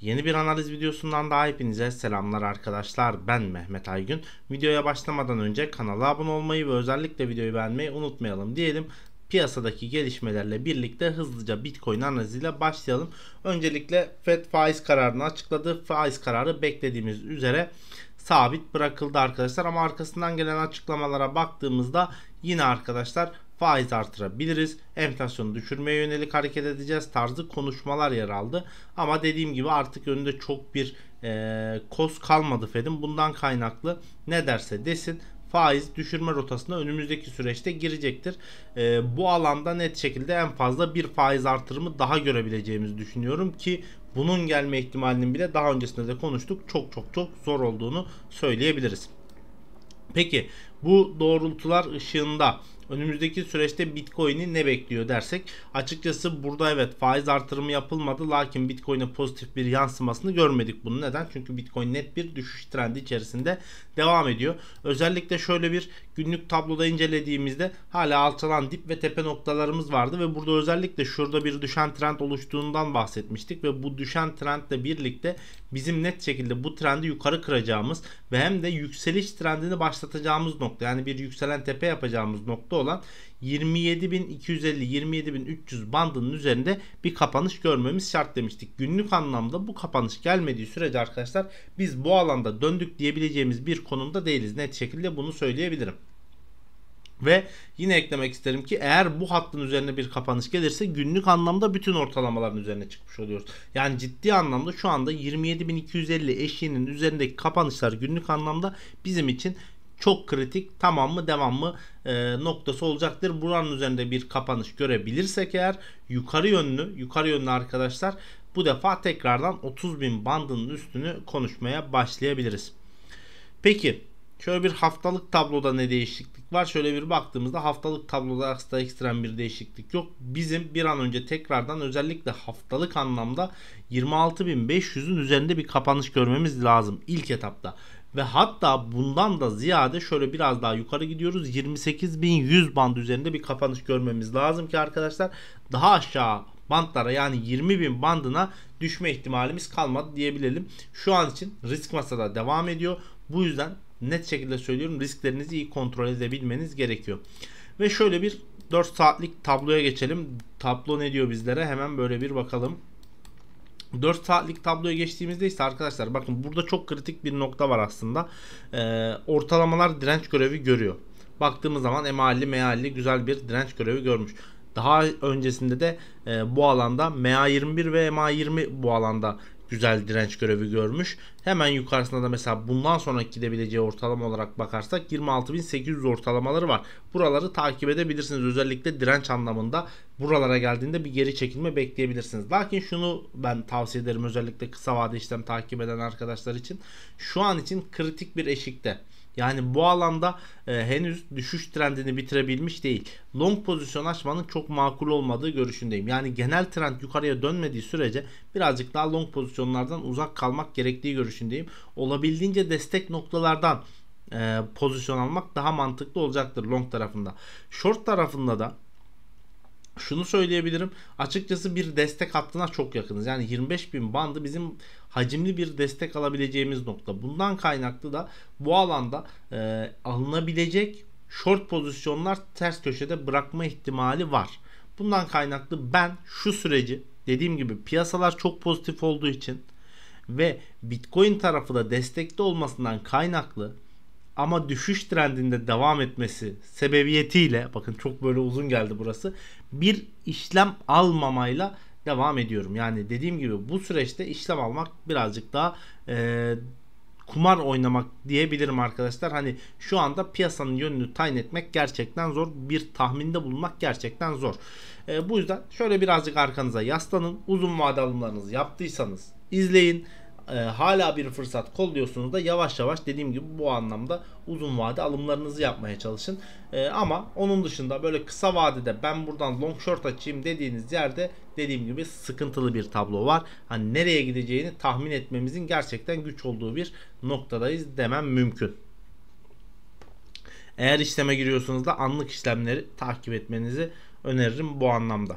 Yeni bir analiz videosundan daha hepinize selamlar arkadaşlar. Ben Mehmet Aygün. Videoya başlamadan önce kanala abone olmayı ve özellikle videoyu beğenmeyi unutmayalım diyelim. Piyasadaki gelişmelerle birlikte hızlıca Bitcoin analiziyle başlayalım. Öncelikle Fed faiz kararını açıkladı. Faiz kararı beklediğimiz üzere sabit bırakıldı arkadaşlar ama arkasından gelen açıklamalara baktığımızda Yine arkadaşlar faiz artırabiliriz. Enflasyonu düşürmeye yönelik hareket edeceğiz tarzı konuşmalar yer aldı. Ama dediğim gibi artık önünde çok bir e, koz kalmadı Fed'in. Bundan kaynaklı ne derse desin faiz düşürme rotasına önümüzdeki süreçte girecektir. E, bu alanda net şekilde en fazla bir faiz artırımı daha görebileceğimizi düşünüyorum ki bunun gelme ihtimalinin bile daha öncesinde de konuştuk çok çok çok zor olduğunu söyleyebiliriz. Peki bu doğrultular ışığında önümüzdeki süreçte Bitcoin'i ne bekliyor dersek açıkçası burada evet faiz artırımı yapılmadı lakin Bitcoin'e pozitif bir yansımasını görmedik bunu. Neden? Çünkü Bitcoin net bir düşüş trendi içerisinde devam ediyor. Özellikle şöyle bir günlük tabloda incelediğimizde hala alçalan dip ve tepe noktalarımız vardı ve burada özellikle şurada bir düşen trend oluştuğundan bahsetmiştik ve bu düşen trendle birlikte bizim net şekilde bu trendi yukarı kıracağımız ve hem de yükseliş trendini başlatacağımız nokta yani bir yükselen tepe yapacağımız nokta olan 27.250 27.300 bandının üzerinde bir kapanış görmemiz şart demiştik. Günlük anlamda bu kapanış gelmediği sürece arkadaşlar biz bu alanda döndük diyebileceğimiz bir konumda değiliz. Net şekilde bunu söyleyebilirim. Ve yine eklemek isterim ki eğer bu hattın üzerine bir kapanış gelirse günlük anlamda bütün ortalamaların üzerine çıkmış oluyoruz. Yani ciddi anlamda şu anda 27.250 eşiğinin üzerindeki kapanışlar günlük anlamda bizim için çok kritik tamam mı devam mı e, noktası olacaktır. Buranın üzerinde bir kapanış görebilirsek eğer yukarı yönlü yukarı yönlü arkadaşlar bu defa tekrardan 30.000 bandının üstünü konuşmaya başlayabiliriz. Peki şöyle bir haftalık tabloda ne değişiklik var? Şöyle bir baktığımızda haftalık tabloda aslında ekstrem bir değişiklik yok. Bizim bir an önce tekrardan özellikle haftalık anlamda 26.500'ün üzerinde bir kapanış görmemiz lazım ilk etapta ve hatta bundan da ziyade şöyle biraz daha yukarı gidiyoruz. 28.100 band üzerinde bir kapanış görmemiz lazım ki arkadaşlar daha aşağı bandlara yani 20.000 bandına düşme ihtimalimiz kalmadı diyebilelim. Şu an için risk masada devam ediyor. Bu yüzden net şekilde söylüyorum risklerinizi iyi kontrol edebilmeniz gerekiyor. Ve şöyle bir 4 saatlik tabloya geçelim. Tablo ne diyor bizlere? Hemen böyle bir bakalım. 4 saatlik tabloya geçtiğimizde ise arkadaşlar bakın burada çok kritik bir nokta var aslında. Ee, ortalamalar direnç görevi görüyor. Baktığımız zaman emalli mealli güzel bir direnç görevi görmüş. Daha öncesinde de e, bu alanda MA21 ve MA20 bu alanda güzel direnç görevi görmüş. Hemen yukarısında da mesela bundan sonraki gidebileceği ortalama olarak bakarsak 26.800 ortalamaları var. Buraları takip edebilirsiniz. Özellikle direnç anlamında buralara geldiğinde bir geri çekilme bekleyebilirsiniz. Lakin şunu ben tavsiye ederim özellikle kısa vade işlem takip eden arkadaşlar için. Şu an için kritik bir eşikte. Yani bu alanda e, henüz düşüş trendini bitirebilmiş değil. Long pozisyon açmanın çok makul olmadığı görüşündeyim. Yani genel trend yukarıya dönmediği sürece birazcık daha long pozisyonlardan uzak kalmak gerektiği görüşündeyim. Olabildiğince destek noktalardan e, pozisyon almak daha mantıklı olacaktır long tarafında. Short tarafında da şunu söyleyebilirim. Açıkçası bir destek hattına çok yakınız. Yani 25 bin bandı bizim hacimli bir destek alabileceğimiz nokta. Bundan kaynaklı da bu alanda e, alınabilecek short pozisyonlar ters köşede bırakma ihtimali var. Bundan kaynaklı ben şu süreci dediğim gibi piyasalar çok pozitif olduğu için ve Bitcoin tarafı da destekli olmasından kaynaklı ama düşüş trendinde devam etmesi sebebiyetiyle bakın çok böyle uzun geldi burası bir işlem almamayla devam ediyorum. Yani dediğim gibi bu süreçte işlem almak birazcık daha e, kumar oynamak diyebilirim arkadaşlar. Hani şu anda piyasanın yönünü tayin etmek gerçekten zor. Bir tahminde bulunmak gerçekten zor. E, bu yüzden şöyle birazcık arkanıza yaslanın. Uzun vade alımlarınızı yaptıysanız izleyin e, hala bir fırsat kolluyorsunuz da yavaş yavaş dediğim gibi bu anlamda uzun vade alımlarınızı yapmaya çalışın. E, ama onun dışında böyle kısa vadede ben buradan long short açayım dediğiniz yerde dediğim gibi sıkıntılı bir tablo var. Hani nereye gideceğini tahmin etmemizin gerçekten güç olduğu bir noktadayız demem mümkün. Eğer işleme giriyorsanız da anlık işlemleri takip etmenizi öneririm bu anlamda.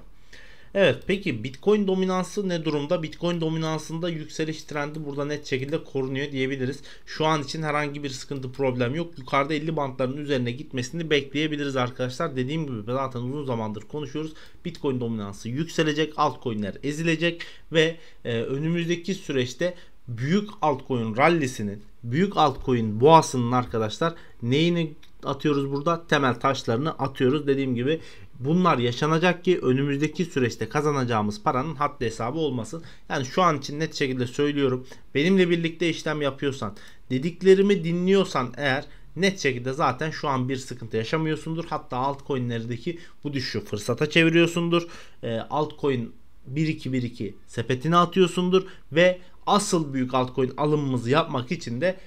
Evet peki Bitcoin dominansı ne durumda? Bitcoin dominansında yükseliş trendi burada net şekilde korunuyor diyebiliriz. Şu an için herhangi bir sıkıntı problem yok. Yukarıda 50 bantların üzerine gitmesini bekleyebiliriz arkadaşlar. Dediğim gibi zaten uzun zamandır konuşuyoruz. Bitcoin dominansı yükselecek, altcoin'ler ezilecek ve e, önümüzdeki süreçte büyük altcoin rallisinin büyük altcoin boğasının arkadaşlar neyine? atıyoruz burada. Temel taşlarını atıyoruz. Dediğim gibi bunlar yaşanacak ki önümüzdeki süreçte kazanacağımız paranın haddi hesabı olmasın. Yani şu an için net şekilde söylüyorum. Benimle birlikte işlem yapıyorsan, dediklerimi dinliyorsan eğer net şekilde zaten şu an bir sıkıntı yaşamıyorsundur. Hatta altcoin'lerdeki bu düşüşü fırsata çeviriyorsundur. E, altcoin 1212 sepetine atıyorsundur ve asıl büyük altcoin alımımızı yapmak için de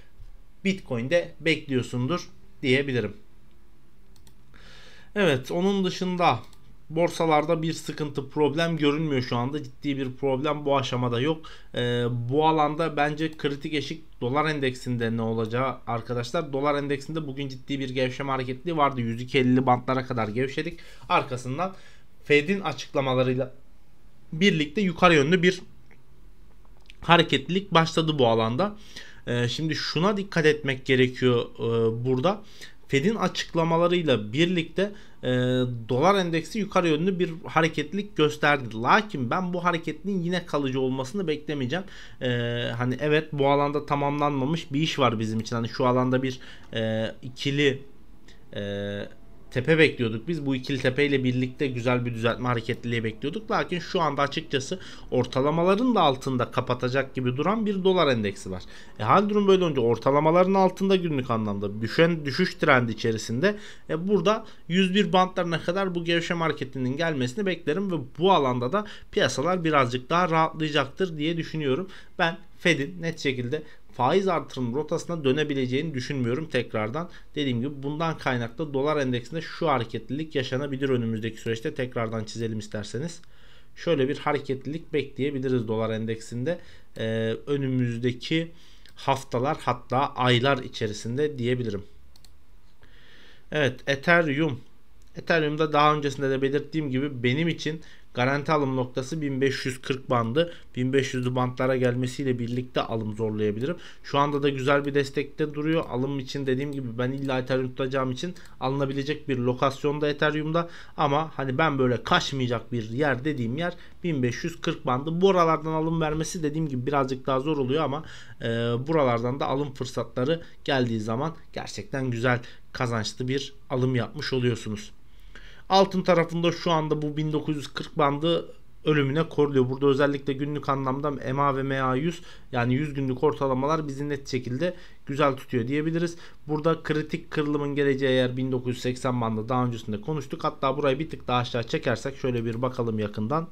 Bitcoin'de bekliyorsundur diyebilirim. Evet onun dışında borsalarda bir sıkıntı problem görünmüyor şu anda ciddi bir problem bu aşamada yok ee, bu alanda bence kritik eşik dolar endeksinde ne olacağı arkadaşlar dolar endeksinde bugün ciddi bir gevşeme hareketli vardı 102.50 bantlara kadar gevşedik arkasından Fed'in açıklamalarıyla birlikte yukarı yönlü bir hareketlilik başladı bu alanda ee, şimdi şuna dikkat etmek gerekiyor e, burada. Fed'in açıklamalarıyla birlikte e, dolar endeksi yukarı yönlü bir hareketlik gösterdi. Lakin ben bu hareketliğin yine kalıcı olmasını beklemeyeceğim. E, hani evet bu alanda tamamlanmamış bir iş var bizim için. Hani şu alanda bir e, ikili e, tepe bekliyorduk biz. Bu ikili tepe ile birlikte güzel bir düzeltme hareketliliği bekliyorduk. Lakin şu anda açıkçası ortalamaların da altında kapatacak gibi duran bir dolar endeksi var. E hal durum böyle önce ortalamaların altında günlük anlamda düşen düşüş trendi içerisinde e burada 101 bantlarına kadar bu gevşem hareketinin gelmesini beklerim ve bu alanda da piyasalar birazcık daha rahatlayacaktır diye düşünüyorum. Ben Fed'in net şekilde faiz artırım rotasına dönebileceğini düşünmüyorum tekrardan. Dediğim gibi bundan kaynaklı dolar endeksinde şu hareketlilik yaşanabilir önümüzdeki süreçte tekrardan çizelim isterseniz. Şöyle bir hareketlilik bekleyebiliriz dolar endeksinde ee, önümüzdeki haftalar hatta aylar içerisinde diyebilirim. Evet Ethereum Ethereum'da daha öncesinde de belirttiğim gibi benim için Garanti alım noktası 1540 bandı. 1500'lü bandlara gelmesiyle birlikte alım zorlayabilirim. Şu anda da güzel bir destekte duruyor. Alım için dediğim gibi ben illa Ethereum tutacağım için alınabilecek bir lokasyonda Ethereum'da ama hani ben böyle kaçmayacak bir yer dediğim yer 1540 bandı. Buralardan alım vermesi dediğim gibi birazcık daha zor oluyor ama e, buralardan da alım fırsatları geldiği zaman gerçekten güzel kazançlı bir alım yapmış oluyorsunuz. Altın tarafında şu anda bu 1940 bandı ölümüne koruyor. Burada özellikle günlük anlamda MA ve MA100 yani 100 günlük ortalamalar bizi net şekilde güzel tutuyor diyebiliriz. Burada kritik kırılımın geleceği eğer 1980 bandı daha öncesinde konuştuk. Hatta burayı bir tık daha aşağı çekersek şöyle bir bakalım yakından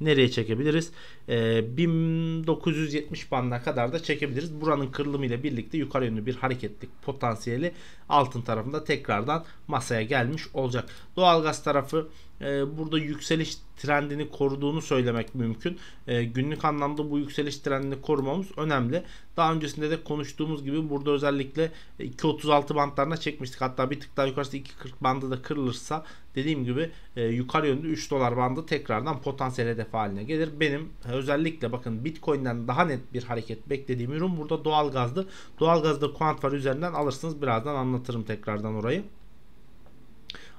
nereye çekebiliriz? E, ee, 1970 bandına kadar da çekebiliriz. Buranın kırılımı ile birlikte yukarı yönlü bir hareketlik potansiyeli altın tarafında tekrardan masaya gelmiş olacak. Doğalgaz tarafı ee, burada yükseliş trendini koruduğunu söylemek mümkün. Ee, günlük anlamda bu yükseliş trendini korumamız önemli. Daha öncesinde de konuştuğumuz gibi burada özellikle 2.36 bandlarına çekmiştik. Hatta bir tık daha yukarısı 2.40 bandı da kırılırsa dediğim gibi e, yukarı yönde 3 dolar bandı tekrardan potansiyel hedef haline gelir. Benim özellikle bakın Bitcoin'den daha net bir hareket beklediğim ürün burada doğalgazdı. Doğalgazda kuant var üzerinden alırsınız. Birazdan anlatırım tekrardan orayı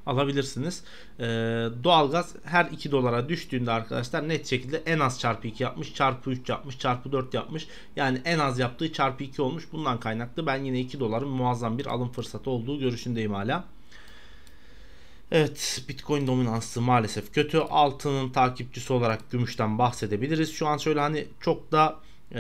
alabilirsiniz. Ee, doğalgaz her 2 dolara düştüğünde arkadaşlar net şekilde en az çarpı 2 yapmış, çarpı 3 yapmış, çarpı 4 yapmış. Yani en az yaptığı çarpı 2 olmuş. Bundan kaynaklı ben yine 2 doların muazzam bir alım fırsatı olduğu görüşündeyim hala. Evet Bitcoin dominansı maalesef kötü. Altının takipçisi olarak gümüşten bahsedebiliriz. Şu an şöyle hani çok da ee,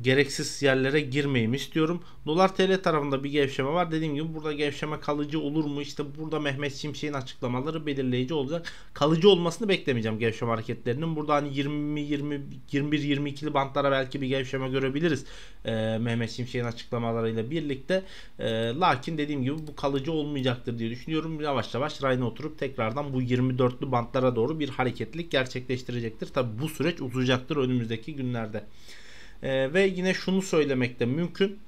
gereksiz yerlere girmeyeyim istiyorum. Dolar TL tarafında bir gevşeme var. Dediğim gibi burada gevşeme kalıcı olur mu? İşte burada Mehmet Şimşek'in açıklamaları belirleyici olacak. Kalıcı olmasını beklemeyeceğim gevşeme hareketlerinin. Burada hani 20 20 21 22'li bantlara belki bir gevşeme görebiliriz. Ee, Mehmet Şimşek'in açıklamalarıyla birlikte. Ee, lakin dediğim gibi bu kalıcı olmayacaktır diye düşünüyorum. Yavaş yavaş rayına oturup tekrardan bu 24'lü bantlara doğru bir hareketlik gerçekleştirecektir. Tabi bu süreç uzayacaktır önümüzdeki günlerde. E, ve yine şunu söylemek de mümkün.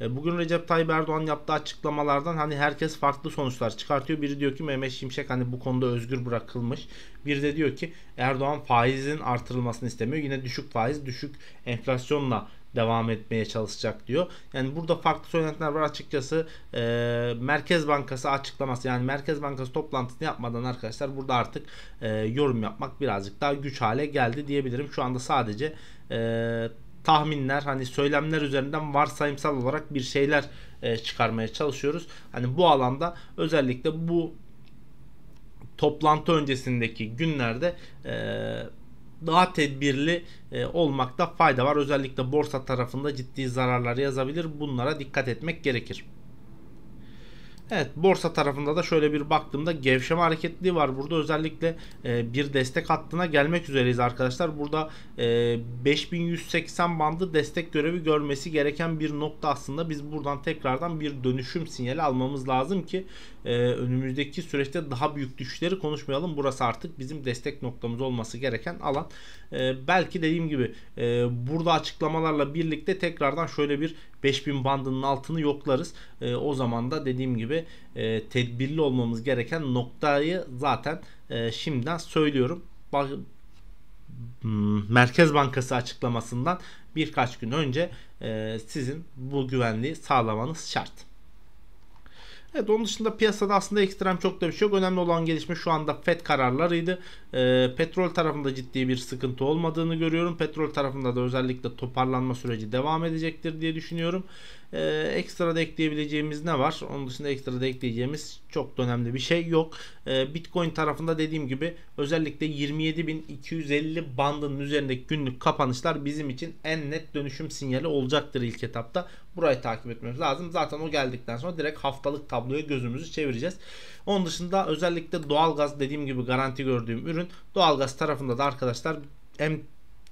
E, bugün Recep Tayyip Erdoğan yaptığı açıklamalardan hani herkes farklı sonuçlar çıkartıyor. Biri diyor ki Mehmet Şimşek hani bu konuda özgür bırakılmış. Bir de diyor ki Erdoğan faizin artırılmasını istemiyor. Yine düşük faiz, düşük enflasyonla devam etmeye çalışacak diyor. Yani burada farklı söylentiler var açıkçası. E, Merkez Bankası açıklaması yani Merkez Bankası toplantısını yapmadan arkadaşlar burada artık e, yorum yapmak birazcık daha güç hale geldi diyebilirim. Şu anda sadece e, tahminler hani söylemler üzerinden varsayımsal olarak bir şeyler e, çıkarmaya çalışıyoruz. Hani bu alanda özellikle bu toplantı öncesindeki günlerde e, daha tedbirli e, olmakta fayda var. Özellikle borsa tarafında ciddi zararlar yazabilir. Bunlara dikkat etmek gerekir. Evet borsa tarafında da şöyle bir baktığımda gevşeme hareketliği var. Burada özellikle e, bir destek hattına gelmek üzereyiz arkadaşlar. Burada e, 5180 bandı destek görevi görmesi gereken bir nokta aslında. Biz buradan tekrardan bir dönüşüm sinyali almamız lazım ki e, önümüzdeki süreçte daha büyük düşüşleri konuşmayalım. Burası artık bizim destek noktamız olması gereken alan. E, belki dediğim gibi e, burada açıklamalarla birlikte tekrardan şöyle bir 5000 bandının altını yoklarız. E, o zaman da dediğim gibi e, tedbirli olmamız gereken noktayı zaten e, şimdiden söylüyorum. Bak, hmm, Merkez Bankası açıklamasından birkaç gün önce e, sizin bu güvenliği sağlamanız şart. Evet onun dışında piyasada aslında ekstrem çok da bir şey yok. Önemli olan gelişme şu anda FED kararlarıydı. E, petrol tarafında ciddi bir sıkıntı olmadığını görüyorum. Petrol tarafında da özellikle toparlanma süreci devam edecektir diye düşünüyorum. Ee, ekstra da ekleyebileceğimiz ne var? Onun dışında ekstra da ekleyeceğimiz çok da önemli bir şey yok. Ee, Bitcoin tarafında dediğim gibi özellikle 27.250 bandının üzerindeki günlük kapanışlar bizim için en net dönüşüm sinyali olacaktır ilk etapta. Burayı takip etmemiz lazım. Zaten o geldikten sonra direkt haftalık tabloya gözümüzü çevireceğiz. Onun dışında özellikle doğalgaz dediğim gibi garanti gördüğüm ürün. Doğalgaz tarafında da arkadaşlar hem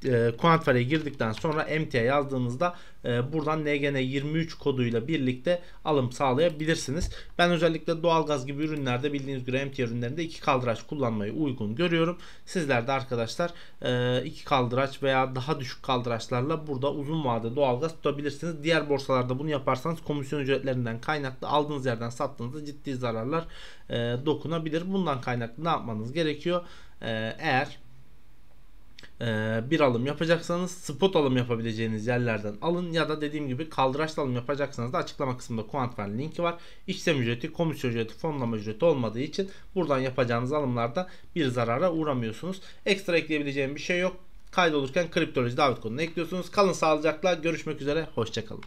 e, girdikten sonra MT'ye yazdığınızda e, buradan NGN23 koduyla birlikte alım sağlayabilirsiniz. Ben özellikle doğalgaz gibi ürünlerde bildiğiniz gibi MT ürünlerinde iki kaldıraç kullanmayı uygun görüyorum. Sizler de arkadaşlar e, iki kaldıraç veya daha düşük kaldıraçlarla burada uzun vade doğalgaz tutabilirsiniz. Diğer borsalarda bunu yaparsanız komisyon ücretlerinden kaynaklı aldığınız yerden sattığınızda ciddi zararlar e, dokunabilir. Bundan kaynaklı ne yapmanız gerekiyor? eğer ee, bir alım yapacaksanız spot alım yapabileceğiniz yerlerden alın ya da dediğim gibi kaldıraçlı alım yapacaksanız da açıklama kısmında Kuantfen linki var. İşlem ücreti, komisyon ücreti, fonlama ücreti olmadığı için buradan yapacağınız alımlarda bir zarara uğramıyorsunuz. Ekstra ekleyebileceğim bir şey yok. Kaydolurken kriptoloji davet kodunu ekliyorsunuz. Kalın sağlıcakla görüşmek üzere. Hoşçakalın.